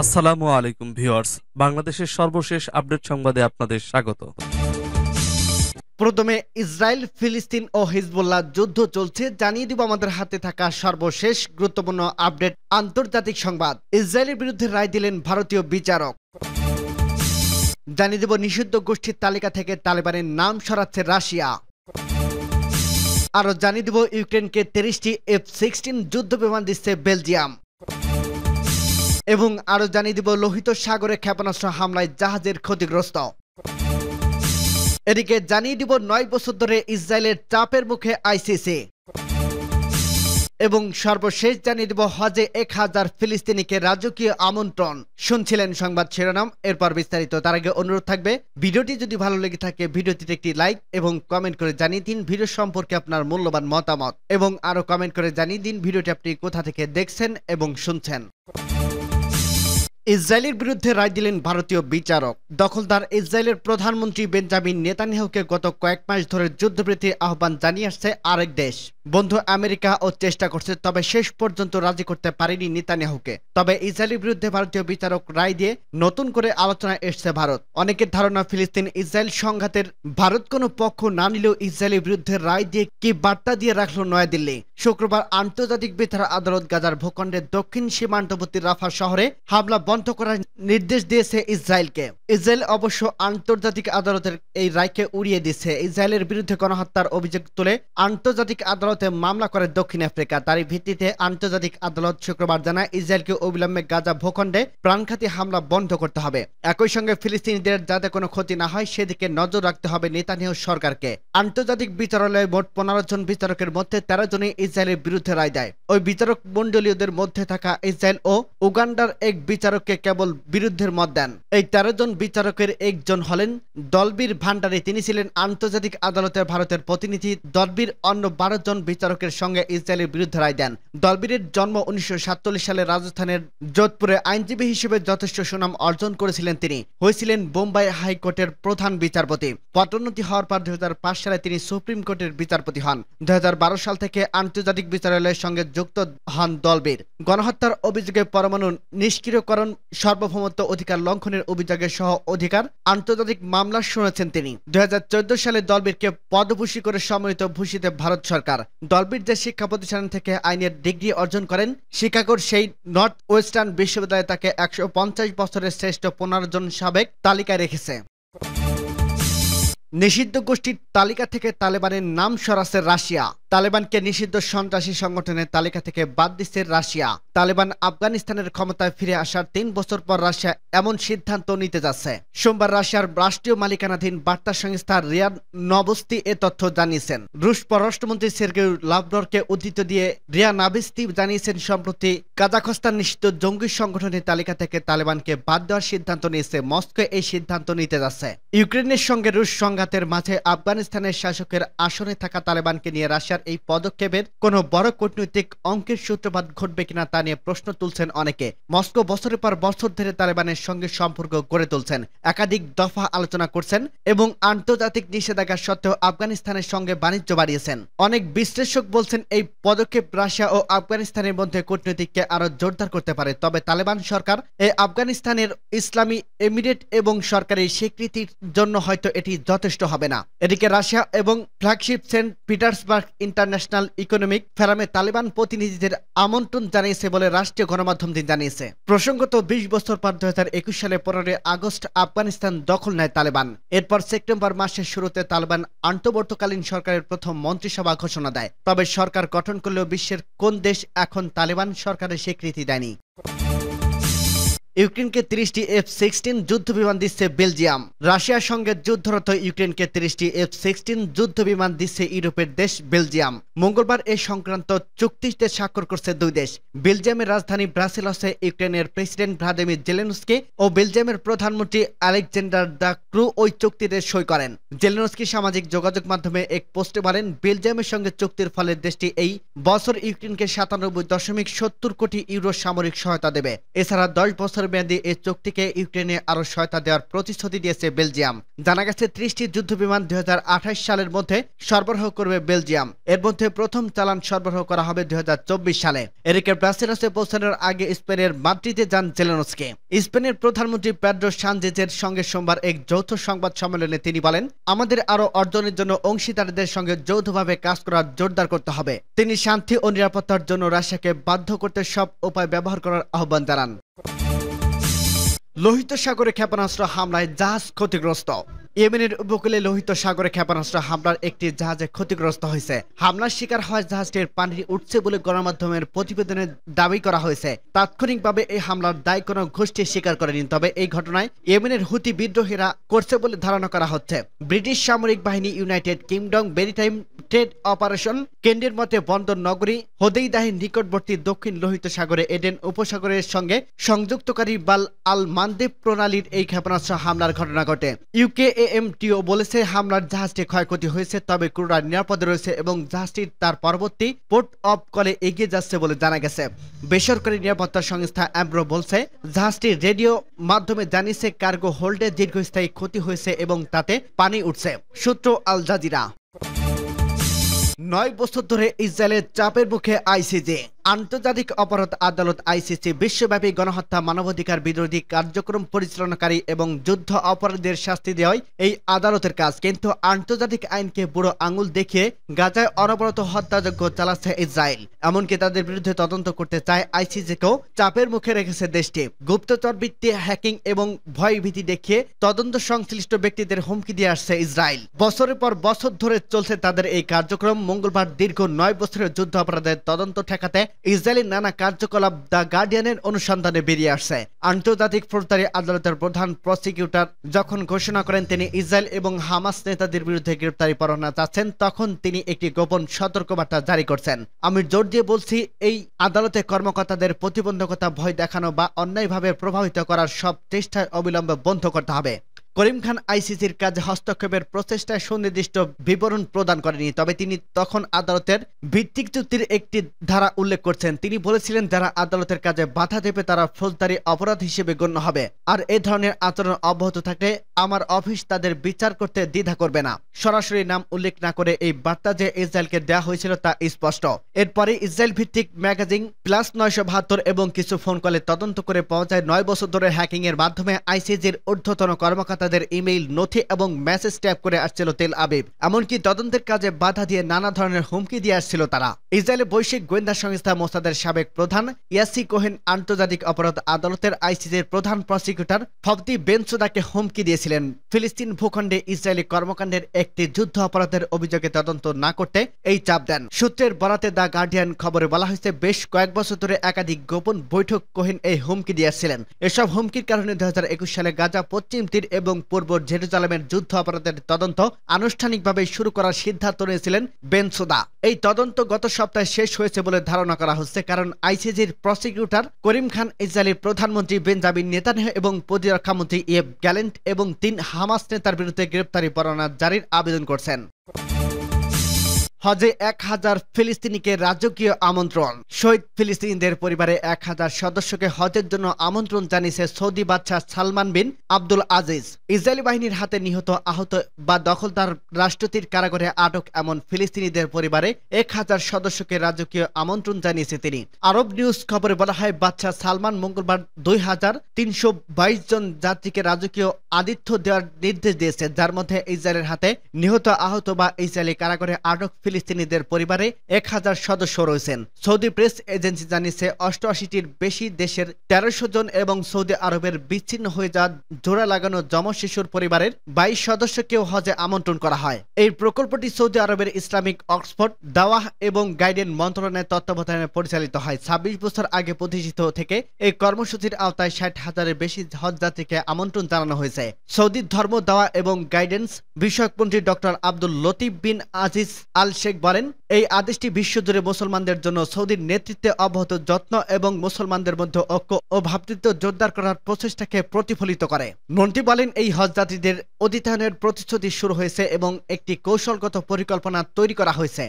আসসালামু আলাইকুম ভিউয়ার্স বাংলাদেশের সর্বশেষ আপডেট সংবাদে আপনাদের স্বাগত প্রথমে ইসরায়েল ফিলিস্তিন ও হিজবুল্লাহ যুদ্ধ চলছে জানিয়ে দিব আমাদের হাতে থাকা সর্বশেষ গুরুত্বপূর্ণ আপডেট আন্তর্জাতিক সংবাদ ইসরায়েলের বিরুদ্ধে রায় দিলেন ভারতীয় বিচারক জানিয়ে দেব নিষিদ্ধ গোষ্ঠীর তালিকা থেকে তালেবানের নাম সরাচ্ছে রাশিয়া আরও জানিয়ে দেব ইউক্রেনকে তিরিশটি এফ সিক্সটিন যুদ্ধ বিমান দিচ্ছে বেলজিয়াম এবং আরো জানিয়ে দিব লোহিত সাগরে ক্ষেপণাস্ত্র হামলায় জাহাজের ক্ষতিগ্রস্ত এদিকে জানিয়ে দিব নয় বছর ধরে ইসরায়েলের চাপের মুখে আইসিসি এবং সর্বশেষ জানিয়ে দিব হজে এক হাজার ফিলিস্তিনিকে রাজকীয় আমন্ত্রণ শুনছিলেন সংবাদ শিরোনাম এরপর বিস্তারিত তার আগে অনুরোধ থাকবে ভিডিওটি যদি ভালো লেগে থাকে ভিডিওটিতে একটি লাইক এবং কমেন্ট করে জানিয়ে দিন ভিডিও সম্পর্কে আপনার মূল্যবান মতামত এবং আরও কমেন্ট করে জানিয়ে দিন ভিডিওটি আপনি কোথা থেকে দেখছেন এবং শুনছেন ইসরায়েলের বিরুদ্ধে রায় দিলেন ভারতীয় বিচারক দখলদার ইসরায়েলের প্রধানমন্ত্রী বেঞ্জামিন নেতানিয়াহুকে গত কয়েক মাস ধরে যুদ্ধবৃত্তির আহ্বান জানিয়ে আসছে আরেক দেশ বন্ধু আমেরিকা ও চেষ্টা করছে তবে শেষ পর্যন্ত রাজি করতে পারেনি নেতানিয়াহুকে তবে ইসরায়েলের বিরুদ্ধে ভারতীয় বিচারক রায় দিয়ে নতুন করে আলোচনায় এসছে ভারত অনেকের ধারণা ফিলিস্তিন ইসরায়েল সংঘাতের ভারত কোনো পক্ষ না নিলেও ইসরায়েলের বিরুদ্ধে রায় দিয়ে কি বার্তা দিয়ে রাখল নয়াদিল্লি শুক্রবার আন্তর্জাতিক বেতার আদালত গাজার ভূখণ্ডের দক্ষিণ সীমান্তবর্তী রাফা শহরে হামলা বন্ধ করার নির্দেশ দিয়েছে ইসরায়েলকে ইসরায়েল অবশ্য আন্তর্জাতিক আদালতের এই রায়কে উড়িয়ে দিচ্ছে ইসরায়েলের বিরুদ্ধে গণহত্যার অভিযোগ তুলে আন্তর্জাতিক আদালতে মামলা করে দক্ষিণ আফ্রিকা তারই ভিত্তিতে আন্তর্জাতিক আদালত শুক্রবার জানায় ইসরায়েলকে অবিলম্বে গাজা ভূখণ্ডে প্রাণঘাতী হামলা বন্ধ করতে হবে একই সঙ্গে ফিলিস্তিনিদের যাতে কোনো ক্ষতি না হয় সেদিকে নজর রাখতে হবে নেতানিয়াহু সরকারকে আন্তর্জাতিক বিচারালয়ে মোট পনেরো জন বিচারকের মধ্যে তেরো জনই ইসরায়েলের বিরুদ্ধে রায় দেয় ওই বিচারক মন্ডলীয়দের মধ্যে থাকা ইসরায়েল ও উগান্ডার এক বিচারককে কেবল বিরুদ্ধের মত দেন এই তেরো জন বিচারকের একজন হলেন দলবীর ভান্ডারি তিনি ছিলেন আন্তর্জাতিক আদালতে ভারতের প্রতিনিধি দলবীর অন্য বারো জন বিচারকের সঙ্গে ইসরায়েলের বিরুদ্ধে রায় দেন দলবীরের জন্ম উনিশশো সালে রাজস্থানের যোধপুরে আইনজীবী হিসেবে যথেষ্ট সুনাম অর্জন করেছিলেন তিনি হয়েছিলেন বোম্বাই হাইকোর্টের প্রধান বিচারপতি পদোন্নতি হওয়ার পর দু সালে তিনি সুপ্রিম কোর্টের বিচারপতি হন দুই সাল থেকে আন্তর্জাতিক বিচারালয়ের সঙ্গে যুক্ত হন দলবীর গণহত্যার অভিযোগে পরমাণু নিষ্ক্রিয়করণ সার্বভৌমত্ব অধিকার লঙ্ঘনের অভিযোগে সহ অধিকার আন্তর্জাতিক মামলা শুনেছেন তিনি দু সালে দলবীরকে পদভূষী করে সম্মানিত ভূষিতে ভারত সরকার দলবীর যে শিক্ষা প্রতিষ্ঠান থেকে আইনের ডিগ্রি অর্জন করেন শিকাগোর সেই নর্থ ওয়েস্টার্ন বিশ্ববিদ্যালয়ে তাকে একশো বছরের শ্রেষ্ঠ পনেরো জন সাবেক তালিকায় রেখেছে নিষিদ্ধ গোষ্ঠীর তালিকা থেকে তালেবানের নাম সরাছে রাশিয়া তালেবানকে নিষিদ্ধ সন্ত্রাসী সংগঠনের তালিকা থেকে বাদ দিচ্ছে রাশিয়া তালেবান আফগানিস্তানের ক্ষমতায় ফিরে আসার তিন বছর পর রাশিয়া এমন সিদ্ধান্ত নিতে যাচ্ছে সোমবার রাশিয়ার রাষ্ট্রীয় মালিকানাধীন বার্তা সংস্থা রিয়াদ নবস্তি এ তথ্য জানিয়েছেন রুশ পররাষ্ট্রমন্ত্রী সের্গে লাভরকে উদ্ধৃত দিয়ে রিয়া নাবিস্তি জানিয়েছেন সম্প্রতি কাজাখস্তান নিষিদ্ধ জঙ্গি সংগঠনের তালিকা থেকে তালেবানকে বাদ দেওয়ার সিদ্ধান্ত নিয়েছে মস্কো এই সিদ্ধান্ত নিতে যাচ্ছে ইউক্রেনের সঙ্গে রুশ সংঘাত আঘাতের মাঝে আফগানিস্তানের শাসকের আসনে থাকা তালেবানকে নিয়ে রাশিয়ার এই পদক্ষেপের কোনো বড় কূটনৈতিক অঙ্কের সূত্রপাত ঘটবে কিনা তা নিয়ে প্রশ্ন তুলছেন অনেকে মস্কো বছরের পর বছর ধরে তালেবানের সঙ্গে সম্পর্ক গড়ে তুলছেন একাধিক দফা আলোচনা করছেন এবং আন্তর্জাতিক নিষেধাজ্ঞা সত্ত্বেও আফগানিস্তানের সঙ্গে বাণিজ্য বাড়িয়েছেন অনেক বিশ্লেষক বলছেন এই পদক্ষেপ রাশিয়া ও আফগানিস্তানের মধ্যে কূটনৈতিককে আরো জোরদার করতে পারে তবে তালেবান সরকার এই আফগানিস্তানের ইসলামী এমিরেট এবং সরকারের স্বীকৃতির জন্য হয়তো এটি যথেষ্ট যথেষ্ট হবে না এদিকে রাশিয়া এবং flagship saint Petersburg international economic ফেরামে তালিবান প্রতিনিধিদের আমন্ত্রণ জানিয়েছে বলে রাষ্ট্রীয় গণমাধ্যম দিন জানিয়েছে প্রসঙ্গত বিশ বছর পর দু হাজার একুশ সালে পনেরোই আগস্ট আফগানিস্তান দখল নেয় তালেবান এরপর সেপ্টেম্বর মাসের শুরুতে তালেবান আন্তবর্তকালীন সরকারের প্রথম মন্ত্রিসভা ঘোষণা দেয় তবে সরকার গঠন করলেও বিশ্বের কোন দেশ এখন তালেবান সরকারের স্বীকৃতি দেয়নি ইউক্রেনকে তিরিশটি এফ সিক্সটিন যুদ্ধ বিমান দিচ্ছে বেলজিয়াম রাশিয়ার সঙ্গে যুদ্ধরত ইউক্রেনকে তিরিশটি এফ সিক্সটিন যুদ্ধ বিমান দিচ্ছে ইউরোপের দেশ বেলজিয়াম মঙ্গলবার এ সংক্রান্ত চুক্তিতে স্বাক্ষর করছে দুই দেশ বেলজিয়ামের রাজধানী ব্রাসেলসে ইউক্রেনের প্রেসিডেন্ট ভ্লাদিমির জেলেনস্কি ও বেলজিয়ামের প্রধানমন্ত্রী আলেকজান্ডার দ্য ক্রু ওই চুক্তিতে সই করেন জেলেনস্কি সামাজিক যোগাযোগ মাধ্যমে এক পোস্টে বলেন বেলজিয়ামের সঙ্গে চুক্তির ফলে দেশটি এই বছর ইউক্রেনকে সাতানব্বই দশমিক সত্তর কোটি ইউরো সামরিক সহায়তা দেবে এছাড়া দশ বছর বছর মেয়াদী এই চুক্তিকে ইউক্রেনে আরও সহায়তা দেওয়ার প্রতিশ্রুতি দিয়েছে বেলজিয়াম জানা গেছে ত্রিশটি যুদ্ধবিমান দুই সালের মধ্যে সরবরাহ করবে বেলজিয়াম এর মধ্যে প্রথম চালান সরবরাহ করা হবে দুই সালে এদিকে ব্রাসেলসে পৌঁছানোর আগে স্পেনের মাদ্রিদে যান জেলেনসকে স্পেনের প্রধানমন্ত্রী প্যাড্রো সানজেজের সঙ্গে সোমবার এক যৌথ সংবাদ সম্মেলনে তিনি বলেন আমাদের আরও অর্জনের জন্য অংশীদারদের সঙ্গে যৌথভাবে কাজ করা জোরদার করতে হবে তিনি শান্তি ও নিরাপত্তার জন্য রাশিয়াকে বাধ্য করতে সব উপায় ব্যবহার করার আহ্বান জানান লোহিত সাগরে ক্ষেপণাস্ত্র হামলায় জাহাজ ক্ষতিগ্রস্ত ইয়েমেনের উপকূলে লোহিত সাগরে ক্ষেপণাস্ত্র হামলার একটি জাহাজে ক্ষতিগ্রস্ত হয়েছে হামলার শিকার হওয়া জাহাজটির পানি উঠছে বলে গণমাধ্যমের প্রতিবেদনে দাবি করা হয়েছে তাৎক্ষণিকভাবে এই হামলার দায় কোনো গোষ্ঠী স্বীকার করেনি তবে এই ঘটনায় ইয়েমেনের হুতি বিদ্রোহীরা করছে বলে ধারণা করা হচ্ছে ব্রিটিশ সামরিক বাহিনী United Kingdom maritime trade operation কেন্দ্রের মতে বন্দর নগরী হদেইদাহের নিকটবর্তী দক্ষিণ লোহিত সাগরে এডেন উপসাগরের সঙ্গে সংযুক্তকারী বাল আল মানদেব প্রণালীর এই ক্ষেপণাস্ত্র হামলার ঘটনা ঘটে ইউকে এএমটিও বলেছে হামলার জাহাজটি ক্ষয়ক্ষতি হয়েছে তবে ক্রুরা নিরাপদে রয়েছে এবং জাহাজটি তার পরবর্তী পোর্ট অফ কলে এগিয়ে যাচ্ছে বলে জানা গেছে বেসরকারি নিরাপত্তা সংস্থা অ্যাম্ব্রো বলছে জাহাজটি রেডিও মাধ্যমে জানিয়েছে কার্গো হোল্ডে দীর্ঘস্থায়ী ক্ষতি হয়েছে এবং তাতে পানি উঠছে সূত্র আল জাজিরা নয় বছর ধরে ইসরায়েলের চাপের মুখে আইসিজে আন্তর্জাতিক অপরাধ আদালত আইসিসি বিশ্বব্যাপী গণহত্যা মানবাধিকার বিরোধী কার্যক্রম পরিচালনাকারী এবং যুদ্ধ অপরাধীদের শাস্তি দেওয়ায় এই আদালতের কাজ কিন্তু আন্তর্জাতিক আইনকে বুড়ো আঙুল দেখিয়ে গাজায় অনবরত হত্যাযজ্ঞ চালাচ্ছে ইসরায়েল এমনকি তাদের বিরুদ্ধে তদন্ত করতে চায় আইসিসিকেও চাপের মুখে রেখেছে দেশটি গুপ্তচর ভিত্তি হ্যাকিং এবং ভয়ভীতি দেখিয়ে তদন্ত সংশ্লিষ্ট ব্যক্তিদের হুমকি দিয়ে আসছে ইসরায়েল বছরের পর বছর ধরে চলছে তাদের এই কার্যক্রম মঙ্গলবার দীর্ঘ নয় বছরের যুদ্ধ অপরাধের তদন্ত ঠেকাতে ইসরায়েলের নানা কার্যকলাপ দ্য গার্ডিয়ানের অনুসন্ধানে বেরিয়ে আসছে আন্তর্জাতিক ফৌজদারি আদালতের প্রধান প্রসিকিউটর যখন ঘোষণা করেন তিনি ইসরায়েল এবং হামাস নেতাদের বিরুদ্ধে গ্রেপ্তারি পরোয়ানা চাচ্ছেন তখন তিনি একটি গোপন সতর্কবার্তা জারি করছেন আমি জোর দিয়ে বলছি এই আদালতে কর্মকর্তাদের প্রতিবন্ধকতা ভয় দেখানো বা অন্যায়ভাবে প্রভাবিত করার সব চেষ্টায় অবিলম্বে বন্ধ করতে হবে করিম খান আইসিসির কাজে হস্তক্ষেপের প্রচেষ্টায় সুনির্দিষ্ট বিবরণ প্রদান করেনি তবে তিনি তখন আদালতের ভিত্তিক চুক্তির একটি ধারা উল্লেখ করছেন তিনি বলেছিলেন যারা আদালতের কাজে বাধা দেবে তারা ফৌজদারি অপরাধ হিসেবে গণ্য হবে আর এ ধরনের আচরণ অব্যাহত থাকলে আমার অফিস তাদের বিচার করতে দ্বিধা করবে না সরাসরি নাম উল্লেখ না করে এই বার্তা যে ইসরায়েলকে দেওয়া হয়েছিল তা স্পষ্ট এরপরে ইসরায়েল ভিত্তিক ম্যাগাজিন প্লাস নয়শো বাহাত্তর এবং কিছু ফোন কলে তদন্ত করে পাওয়া যায় নয় বছর ধরে হ্যাকিং এর মাধ্যমে আইসিজির ঊর্ধ্বতন কর্মকর্তা তাদের ইমেইল নথি এবং মেসেজ ট্যাপ করে আসছিল তেল আবিব এমনকি তদন্তের কাজে বাধা দিয়ে নানা ধরনের হুমকি দিয়ে আসছিল তারা ইসরায়েলের বৈশ্বিক গোয়েন্দা সংস্থা মোসাদের সাবেক প্রধান ইয়াসি কোহেন আন্তর্জাতিক অপরাধ আদালতের আইসিসির প্রধান প্রসিকিউটর ফবদি বেনসুদাকে হুমকি দিয়েছিলেন ফিলিস্তিন ভূখণ্ডে ইসরায়েলি কর্মকাণ্ডের একটি যুদ্ধ অপরাধের অভিযোগে তদন্ত না করতে এই চাপ দেন সূত্রের বরাতে দ্য গার্ডিয়ান খবরে বলা হয়েছে বেশ কয়েক বছর ধরে একাধিক গোপন বৈঠক কোহেন এই হুমকি দিয়েছিলেন এসব হুমকির কারণে দু সালে গাজা পশ্চিম তীর এবং এবং পূর্ব জেরুজালেমের যুদ্ধ অপরাধের তদন্ত আনুষ্ঠানিকভাবে শুরু করার সিদ্ধান্ত নিয়েছিলেন বেনসোদা এই তদন্ত গত সপ্তাহে শেষ হয়েছে বলে ধারণা করা হচ্ছে কারণ আইসিজির প্রসিকিউটর করিম খান ইসরায়েলের প্রধানমন্ত্রী বেঞ্জামিন নেতানহ এবং প্রতিরক্ষামন্ত্রী ইয়েব গ্যালেন্ট এবং তিন হামাস নেতার বিরুদ্ধে গ্রেপ্তারি পরোয়ানা জারির আবেদন করছেন হজে এক হাজার ফিলিস্তিনিকে রাজকীয় আমন্ত্রণ শহীদ ফিলিস্তিনিদের পরিবারে এক হাজার সদস্যকে হজের জন্য আমন্ত্রণ জানিয়েছে সৌদি বাদশাহ Salman bin Abdul Aziz Israeli বাহিনীর হাতে নিহত আহত বা দখলদার রাষ্ট্রটির কারাগারে আটক এমন ফিলিস্তিনিদের পরিবারে এক হাজার সদস্যকে রাজকীয় আমন্ত্রণ জানিয়েছে তিনি আরব নিউজ খবরে বলা হয় বাদশাহ সালমান মঙ্গলবার দুই হাজার তিনশো বাইশ জন যাত্রীকে রাজকীয় আদিত্য দেওয়ার নির্দেশ দিয়েছে যার মধ্যে ইসরায়েলের হাতে নিহত আহত বা ইসরায়েলি কারাগারে আটক ফিলিস্তিনিদের পরিবারে এক হাজার সদস্য রয়েছেন সৌদি প্রেস এজেন্সি জানিয়েছে অষ্টআশিটির বেশি দেশের তেরোশো জন এবং সৌদি আরবের বিচ্ছিন্ন হয়ে যাওয়া জোড়া লাগানো জম শিশুর পরিবারের বাইশ সদস্যকেও হজে আমন্ত্রণ করা হয় এই প্রকল্পটি সৌদি আরবের ইসলামিক অক্সফোর্ড দাওয়াহ এবং গাইডেন মন্ত্রণালয়ের তত্ত্বাবধানে পরিচালিত হয় ছাব্বিশ বছর আগে প্রতিষ্ঠিত থেকে এই কর্মসূচির আওতায় ষাট হাজারের বেশি হজ যাত্রীকে আমন্ত্রণ জানানো হয়েছে সৌদি ধর্ম দাওয়া এবং গাইডেন্স বিষয়ক পন্ডিত doctor Abdul Latif bin Aziz Al Sheikh বলেন এই আদেশটি বিশ্বজুড়ে মুসলমানদের জন্য সৌদির নেতৃত্বে অব্যাহত যত্ন এবং মুসলমানদের মধ্যে ঐক্য ও ভাবতৃত্ব জোরদার করার প্রচেষ্টাকে প্রতিফলিত করে মন্ত্রী বলেন এই হজযাত্রীদের অধিতায়নের প্রতিশ্রুতি শুরু হয়েছে এবং একটি কৌশলগত পরিকল্পনা তৈরি করা হয়েছে